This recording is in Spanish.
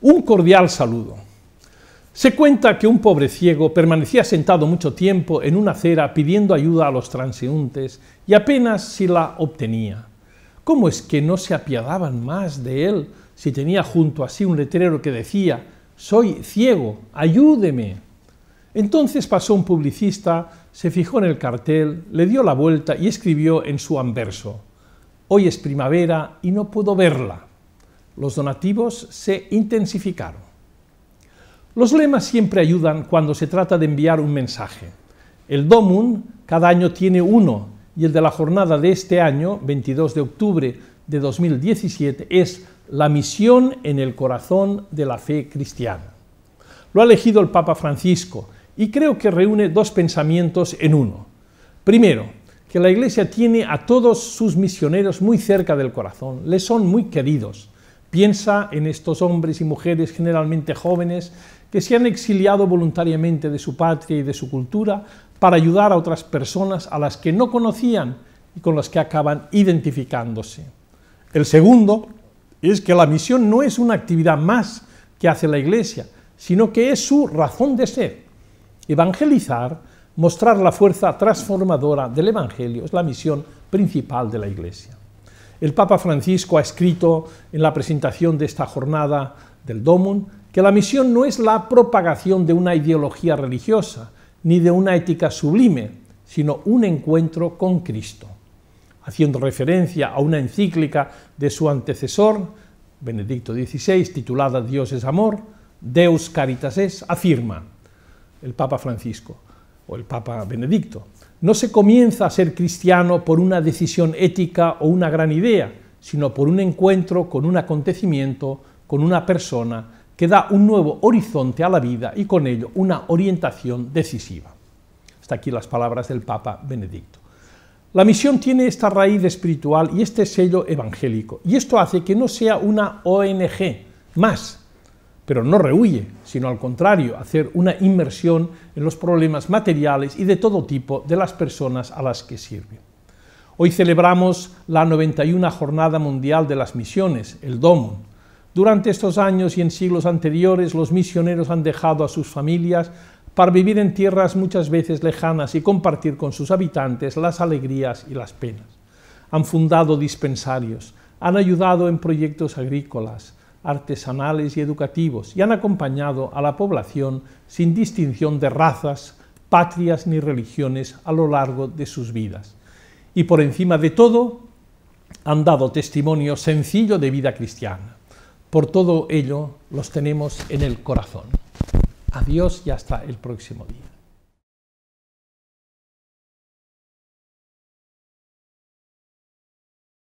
Un cordial saludo. Se cuenta que un pobre ciego permanecía sentado mucho tiempo en una acera pidiendo ayuda a los transeúntes y apenas si la obtenía. ¿Cómo es que no se apiadaban más de él si tenía junto a sí un letrero que decía «Soy ciego, ayúdeme»? Entonces pasó un publicista, se fijó en el cartel, le dio la vuelta y escribió en su anverso «Hoy es primavera y no puedo verla» los donativos se intensificaron. Los lemas siempre ayudan cuando se trata de enviar un mensaje. El DOMUN cada año tiene uno y el de la jornada de este año, 22 de octubre de 2017, es La misión en el corazón de la fe cristiana. Lo ha elegido el Papa Francisco y creo que reúne dos pensamientos en uno. Primero, que la Iglesia tiene a todos sus misioneros muy cerca del corazón, les son muy queridos, Piensa en estos hombres y mujeres generalmente jóvenes que se han exiliado voluntariamente de su patria y de su cultura para ayudar a otras personas a las que no conocían y con las que acaban identificándose. El segundo es que la misión no es una actividad más que hace la Iglesia, sino que es su razón de ser. Evangelizar, mostrar la fuerza transformadora del Evangelio, es la misión principal de la Iglesia. El Papa Francisco ha escrito en la presentación de esta jornada del Domum que la misión no es la propagación de una ideología religiosa ni de una ética sublime, sino un encuentro con Cristo. Haciendo referencia a una encíclica de su antecesor, Benedicto XVI, titulada Dios es amor, Deus Caritas es, afirma el Papa Francisco o el Papa Benedicto, no se comienza a ser cristiano por una decisión ética o una gran idea, sino por un encuentro con un acontecimiento, con una persona, que da un nuevo horizonte a la vida y con ello una orientación decisiva. Hasta aquí las palabras del Papa Benedicto. La misión tiene esta raíz espiritual y este sello evangélico, y esto hace que no sea una ONG más, pero no rehuye, sino al contrario, hacer una inmersión en los problemas materiales y de todo tipo de las personas a las que sirve. Hoy celebramos la 91 Jornada Mundial de las Misiones, el DOMUN. Durante estos años y en siglos anteriores, los misioneros han dejado a sus familias para vivir en tierras muchas veces lejanas y compartir con sus habitantes las alegrías y las penas. Han fundado dispensarios, han ayudado en proyectos agrícolas, artesanales y educativos y han acompañado a la población sin distinción de razas, patrias ni religiones a lo largo de sus vidas. Y por encima de todo, han dado testimonio sencillo de vida cristiana. Por todo ello, los tenemos en el corazón. Adiós y hasta el próximo día.